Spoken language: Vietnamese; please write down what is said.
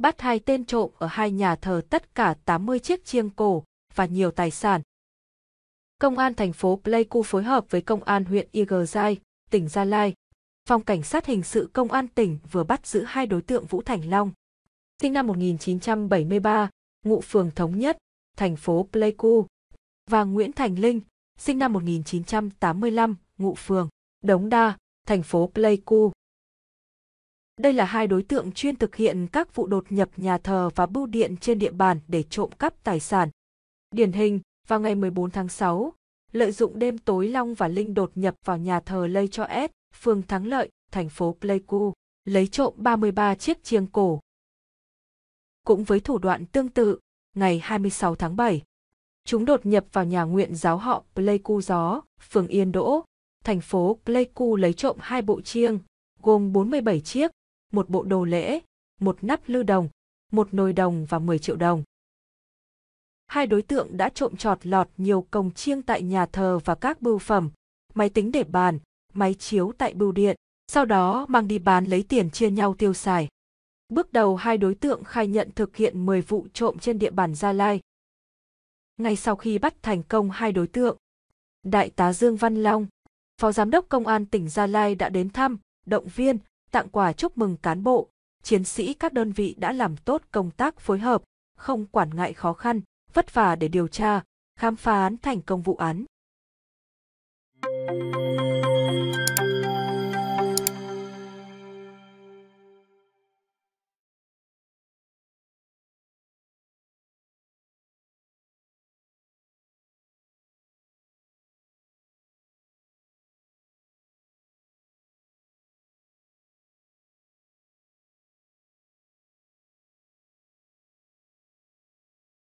bắt hai tên trộm ở hai nhà thờ tất cả 80 chiếc chiêng cổ và nhiều tài sản. Công an thành phố Pleiku phối hợp với công an huyện Igazai, tỉnh Gia Lai, phòng cảnh sát hình sự công an tỉnh vừa bắt giữ hai đối tượng Vũ Thành Long, sinh năm 1973, ngụ phường Thống Nhất, thành phố Pleiku, và Nguyễn Thành Linh, sinh năm 1985, ngụ phường Đống Đa, thành phố Pleiku. Đây là hai đối tượng chuyên thực hiện các vụ đột nhập nhà thờ và bưu điện trên địa bàn để trộm cắp tài sản. Điển hình, vào ngày 14 tháng 6, lợi dụng đêm tối Long và Linh đột nhập vào nhà thờ Lây Cho S, phường Thắng Lợi, thành phố Pleiku, lấy trộm 33 chiếc chiêng cổ. Cũng với thủ đoạn tương tự, ngày 26 tháng 7, chúng đột nhập vào nhà nguyện giáo họ Pleiku Gió, phường Yên Đỗ, thành phố Pleiku lấy trộm hai bộ chiêng, gồm 47 chiếc, một bộ đồ lễ, một nắp lư đồng, một nồi đồng và 10 triệu đồng. Hai đối tượng đã trộm trọt lọt nhiều công chiêng tại nhà thờ và các bưu phẩm, máy tính để bàn, máy chiếu tại bưu điện, sau đó mang đi bán lấy tiền chia nhau tiêu xài. Bước đầu hai đối tượng khai nhận thực hiện 10 vụ trộm trên địa bàn Gia Lai. Ngay sau khi bắt thành công hai đối tượng, Đại tá Dương Văn Long, Phó Giám đốc Công an tỉnh Gia Lai đã đến thăm, động viên tặng quà chúc mừng cán bộ, chiến sĩ các đơn vị đã làm tốt công tác phối hợp, không quản ngại khó khăn, vất vả để điều tra, khám phá án thành công vụ án.